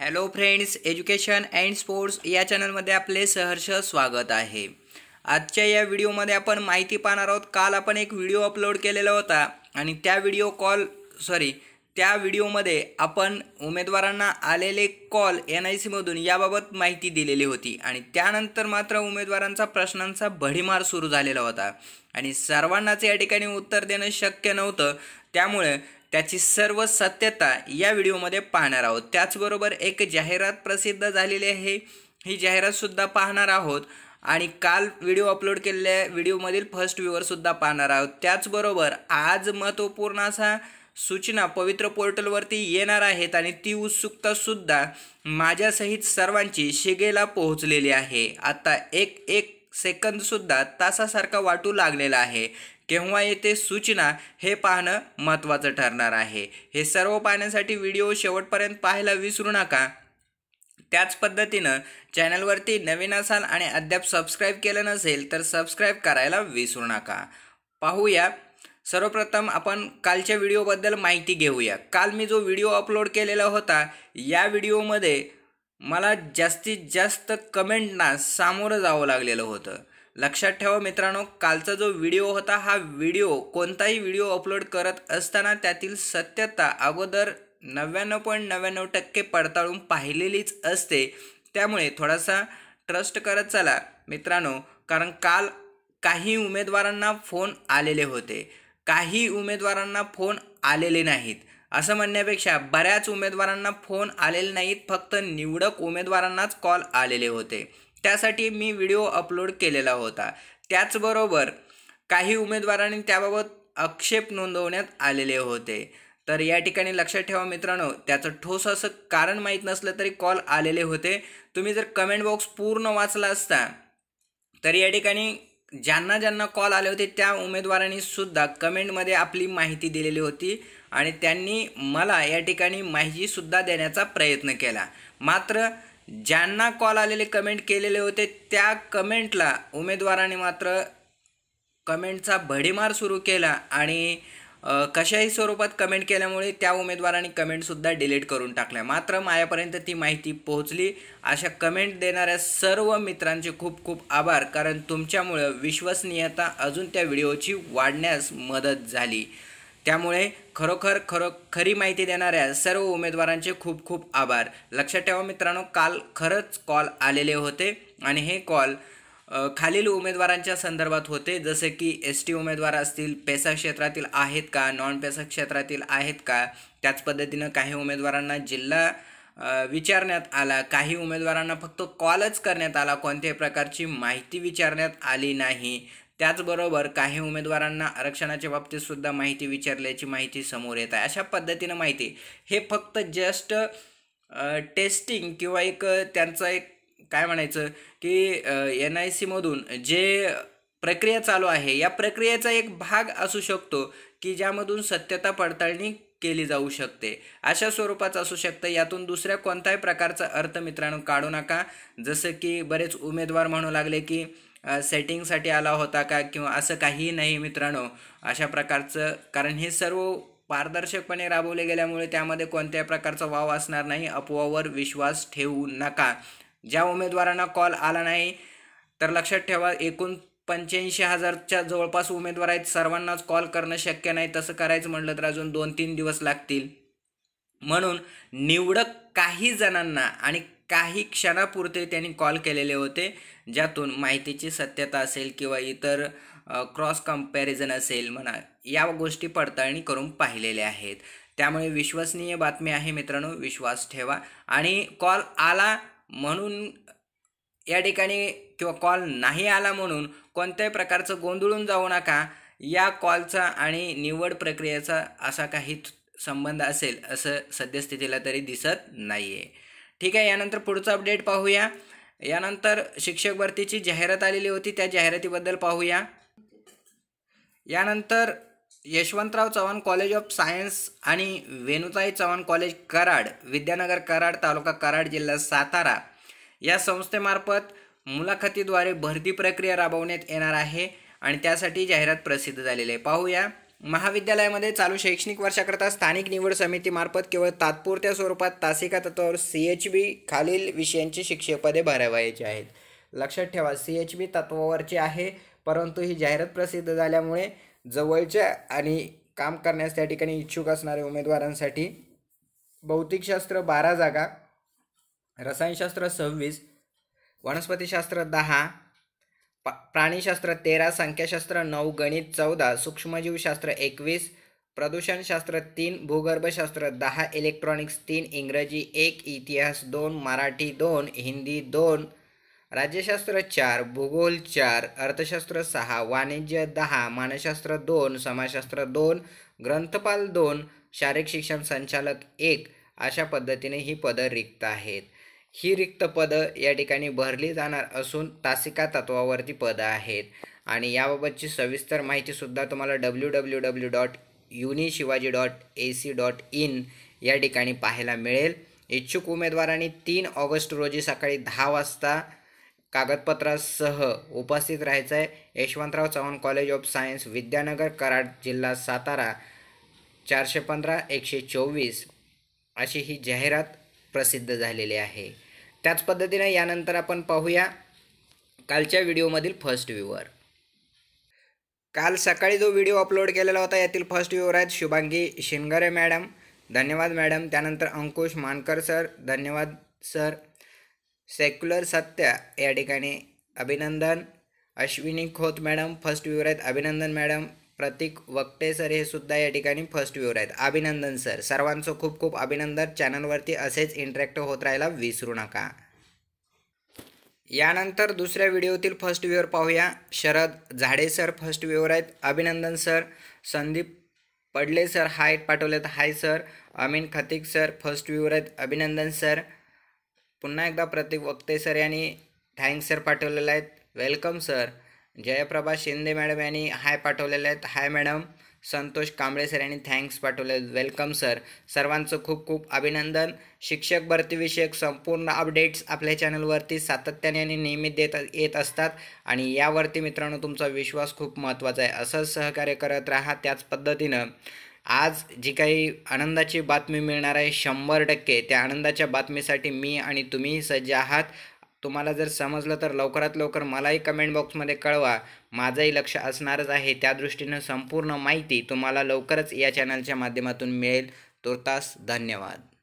hello friends education and sports या चॅनलमध्ये आपले सहर्ष स्वागत आहे आजच्या या व्हिडिओमध्ये आपण माहिती पाहणार आहोत काल आपण एक व्हिडिओ अपलोड केलेला होता आणि त्या व्हिडिओ कॉल सॉरी त्या व्हिडिओमध्ये आपण उमेदवारांना आलेले कॉल एन आय सीमधून याबाबत माहिती दिलेली होती आणि त्यानंतर मात्र उमेदवारांचा प्रश्नांचा भडीमार सुरू झालेला होता आणि सर्वांनाच या ठिकाणी उत्तर देणं शक्य नव्हतं त्यामुळे त्याची सर्व सत्यता या व्हिडिओमध्ये पाहणार आहोत त्याचबरोबर एक जाहिरात प्रसिद्ध झालेली आहे ही जाहिरातसुद्धा पाहणार आहोत आणि काल व्हिडिओ अपलोड केलेल्या व्हिडिओमधील फर्स्ट सुद्धा पाहणार आहोत त्याचबरोबर आज महत्त्वपूर्ण असा सूचना पवित्र पोर्टलवरती येणार आहेत आणि ती उत्सुकतासुद्धा माझ्यासहित सर्वांची शिगेला पोहोचलेली आहे आता एक एक सेकंदसुद्धा तासासारखा वाटू लागलेला आहे केव्हा येते सूचना हे पाहणं महत्त्वाचं ठरणार आहे हे सर्व पाहण्यासाठी व्हिडिओ शेवटपर्यंत पाहायला विसरू नका त्याच पद्धतीनं चॅनलवरती नवीन असाल आणि अद्याप सबस्क्राईब केलं नसेल तर सबस्क्राईब करायला विसरू नका पाहूया सर्वप्रथम आपण कालच्या व्हिडिओबद्दल माहिती घेऊया काल मी जो व्हिडिओ अपलोड केलेला होता या व्हिडिओमध्ये मला जास्तीत जास्त कमेंटना सामोरं जावं लागलेलं होतं लक्षात ठेवा मित्रांनो कालचा जो व्हिडिओ होता हा व्हिडिओ कोणताही व्हिडिओ अपलोड करत असताना त्यातील सत्यता अगोदर नव्याण्णव पॉईंट नव्याण्णव टक्के पडताळून पाहिलेलीच असते त्यामुळे थोडासा ट्रस्ट करत चला मित्रांनो कारण काल काही उमेदवारांना फोन आलेले होते काही उमेदवारांना फोन आलेले नाहीत असं म्हणण्यापेक्षा बऱ्याच उमेदवारांना फोन आलेले नाहीत फक्त निवडक उमेदवारांनाच कॉल आलेले होते त्यासाठी मी व्हिडिओ अपलोड केलेला होता त्याचबरोबर काही उमेदवारांनी त्याबाबत आक्षेप नोंदवण्यात आलेले होते तर या ठिकाणी लक्षात ठेवा मित्रांनो त्याचं ठोस असं कारण माहीत नसलं तरी कॉल आलेले होते तुम्ही जर कमेंट बॉक्स पूर्ण वाचला असता तर या ठिकाणी ज्यांना ज्यांना कॉल आले होते त्या उमेदवारांनी सुद्धा कमेंटमध्ये आपली माहिती दिलेली होती आणि त्यांनी मला या ठिकाणी माहितीसुद्धा देण्याचा प्रयत्न केला मात्र ज्यांना कॉल आलेले कमेंट केलेले होते त्या कमेंटला उमेदवाराने मात्र कमेंटचा भडीमार सुरू केला आणि कशाही स्वरूपात कमेंट केल्यामुळे त्या उमेदवाराने कमेंटसुद्धा डिलीट करून टाकल्या मात्र माझ्यापर्यंत ती माहिती पोहोचली अशा कमेंट देणाऱ्या सर्व मित्रांचे खूप खूप आभार कारण तुमच्यामुळं विश्वसनीयता अजून त्या व्हिडिओची वाढण्यास मदत झाली त्यामुळे खरोखर खरो खरी माहिती देणाऱ्या सर्व उमेदवारांचे खूप खूप आभार लक्षात ठेवा मित्रांनो काल खरंच कॉल आलेले होते आणि हे कॉल खालील उमेदवारांच्या संदर्भात होते जसे की एस टी उमेदवार असतील पेसा क्षेत्रातील आहेत का नॉन पेसा क्षेत्रातील आहेत का त्याच पद्धतीनं काही उमेदवारांना जिल्हा विचारण्यात आला काही उमेदवारांना फक्त कॉलच करण्यात आला कोणत्याही प्रकारची माहिती विचारण्यात आली नाही त्याचबरोबर काही उमेदवारांना आरक्षणाच्या बाबतीत सुद्धा माहिती विचारल्याची माहिती समोर येत आहे अशा पद्धतीनं माहिती हे फक्त जस्ट टेस्टिंग किंवा एक त्यांचं एक काय म्हणायचं की एन आय सीमधून जे प्रक्रिया चालू आहे या प्रक्रियेचा एक भाग असू शकतो की ज्यामधून सत्यता पडताळणी केली जाऊ शकते अशा स्वरूपाचं असू शकतं यातून दुसऱ्या कोणत्याही प्रकारचा अर्थ मित्रांनो काढू नका जसं की बरेच उमेदवार म्हणू लागले की सेटिंगसाठी आला होता का किंवा असं काहीही नाही मित्रांनो अशा प्रकारचं कारण हे सर्व पारदर्शकपणे राबवले गेल्यामुळे त्यामध्ये कोणत्याही प्रकारचा वाव असणार नाही अपवावर विश्वास ठेवू नका ज्या उमेदवारांना कॉल आला नाही तर लक्षात ठेवा एकूण पंच्याऐंशी हजारच्या जवळपास उमेदवार आहेत सर्वांनाच कॉल करणं शक्य नाही तसं करायचं म्हटलं तर अजून दोन तीन दिवस लागतील म्हणून निवडक काही जणांना आणि काही क्षणापुरते त्यांनी कॉल केलेले होते ज्यातून माहितीची सत्यता असेल किंवा इतर क्रॉस कम्पॅरिझन असेल म्हणा या गोष्टी पडताळणी करून पाहिलेल्या आहेत त्यामुळे विश्वसनीय बातमी आहे मित्रांनो विश्वास ठेवा आणि कॉल आला म्हणून या ठिकाणी किंवा कॉल नाही आला म्हणून कोणत्याही प्रकारचं गोंधळून जाऊ नका या कॉलचा आणि निवड प्रक्रियेचा असा काही संबंध असेल असं सद्यस्थितीला तरी दिसत नाही आहे ठीक आहे यानंतर पुढचं अपडेट पाहूया यानंतर शिक्षक भरतीची जाहिरात आलेली होती त्या जाहिरातीबद्दल पाहूया यानंतर Yashwantrao Chavan college of science आणि वेणुताई चव्हाण कॉलेज कराड विद्यानगर कराड तालुका कराड जिल्हा सातारा या संस्थेमार्फत मुलाखतीद्वारे भरती प्रक्रिया राबवण्यात येणार आहे आणि त्यासाठी जाहिरात प्रसिद्ध झालेली आहे पाहूया महाविद्यालयामध्ये चालू शैक्षणिक वर्षाकरता स्थानिक निवड समितीमार्फत केवळ तात्पुरत्या स्वरूपात तासिका तत्वावर सी एच बी खालील विषयांची शिक्षेपदे भरवायची आहेत लक्षात ठेवा सी एच बी तत्वावरची आहे परंतु ही जाहिरात प्रसिद्ध झाल्यामुळे जवळच्या आणि काम करण्यास त्या ठिकाणी इच्छुक असणाऱ्या उमेदवारांसाठी भौतिकशास्त्र बारा जागा रसायनशास्त्र सव्वीस वनस्पतीशास्त्र दहा प्राणीशास्त्र तेरा संख्याशास्त्र नऊ गणित चौदा सूक्ष्मजीवशास्त्र एकवीस प्रदूषणशास्त्र तीन भूगर्भशास्त्र दहा इलेक्ट्रॉनिक्स तीन इंग्रजी एक इतिहास दोन मराठी दोन हिंदी दोन राज्यशास्त्र चार भूगोल चार अर्थशास्त्र सहा वाणिज्य दहा मानसशास्त्र दोन समाजशास्त्र दोन ग्रंथपाल दोन शारीरिक शिक्षण संचालक एक अशा पद्धतीने ही पदं रिक्त आहेत ही रिक्त पदं या ठिकाणी भरली जाणार असून तासिका तत्वावरती पदं आहेत आणि याबाबतची सविस्तर माहितीसुद्धा तुम्हाला W W W dot uni Shivaji dot A C dot in या ठिकाणी पाहायला मिळेल इच्छुक उमेदवारांनी तीन ऑगस्ट रोजी सकाळी दहा वाजता कागदपत्रासह उपस्थित राहायचं आहे Yashwantrao Chavan college of science Vidyanagar Karad जिल्हा सातारा चारशे पंधरा एकशे चोवीस अशी ही जाहिरात प्रसिद्ध झालेली आहे त्याच पद्धतीने यानंतर आपण पाहूया कालच्या व्हिडिओमधील फर्स्ट व्ह्यूवर काल सकाळी जो व्हिडिओ अपलोड केलेला होता यातील फर्स्ट व्ह्यूवर आहेत शुभांगी शिनगरे मॅडम धन्यवाद मॅडम त्यानंतर अंकुश मानकर सर धन्यवाद सर सेक्युलर सत्य या ठिकाणी अभिनंदन Ashwini Khot madam first viewer आहेत अभिनंदन मॅडम प्रतीक वक्ते सर हे सुद्धा या ठिकाणी फर्स्ट व्यूअर आहेत अभिनंदन सर सर्वांचं खूप खूप अभिनंदन चॅनलवरती असेच इंटरॅक्ट होत राहायला विसरू नका यानंतर दुसऱ्या व्हिडिओतील फर्स्ट व्यूअर पाहूया शरद झाडे सर फर्स्ट व्यूअर आहेत अभिनंदन sir Sandeep Padale sir hi पाठवलेत hi sir Amin Khatik sir first viewer आहेत अभिनंदन सर पुन्हा एकदा प्रतीक वक्ते सर यांनी थँक्स सर पाठवलेलं आहेत welcome sir Jayprabha Shinde madam यांनी हाय पाठवलेले आहेत hi madam Santosh Kamble sir यांनी थँक्स पाठवले आहेत वेलकम सर सर्वांचं खूप खूप अभिनंदन शिक्षक भरतीविषयक संपूर्ण अपडेट्स आपल्या चॅनलवरती सातत्याने आणि नियमित देत येत असतात आणि यावरती मित्रांनो तुमचा विश्वास खूप महत्त्वाचा आहे असंच सहकार्य करत राहा त्याच पद्धतीनं आज जी काही आनंदाची बातमी मिळणार आहे शंभर टक्के त्या आनंदाच्या बातमीसाठी मी आणि तुम्ही सज्ज आहात तुम्हाला जर समजलं तर लवकरात लवकर मलाही कमेंट बॉक्समध्ये कळवा माझंही लक्ष असणारच आहे त्या दृष्टीनं संपूर्ण माहिती तुम्हाला लवकरच या चॅनलच्या माध्यमातून मिळेल तुर्तास धन्यवाद